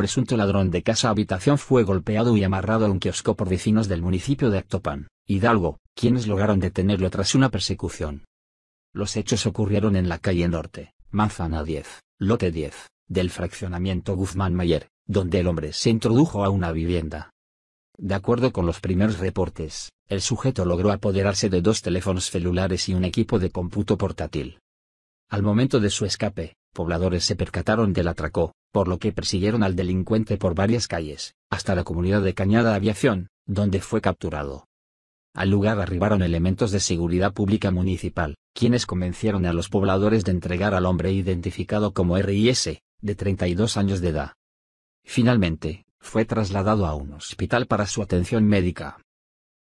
presunto ladrón de casa-habitación fue golpeado y amarrado a un kiosco por vecinos del municipio de Actopan, Hidalgo, quienes lograron detenerlo tras una persecución. Los hechos ocurrieron en la calle Norte, Manzana 10, Lote 10, del fraccionamiento Guzmán Mayer, donde el hombre se introdujo a una vivienda. De acuerdo con los primeros reportes, el sujeto logró apoderarse de dos teléfonos celulares y un equipo de cómputo portátil. Al momento de su escape, pobladores se percataron del atraco, por lo que persiguieron al delincuente por varias calles, hasta la comunidad de Cañada Aviación, donde fue capturado. Al lugar arribaron elementos de seguridad pública municipal, quienes convencieron a los pobladores de entregar al hombre identificado como RIS, de 32 años de edad. Finalmente, fue trasladado a un hospital para su atención médica.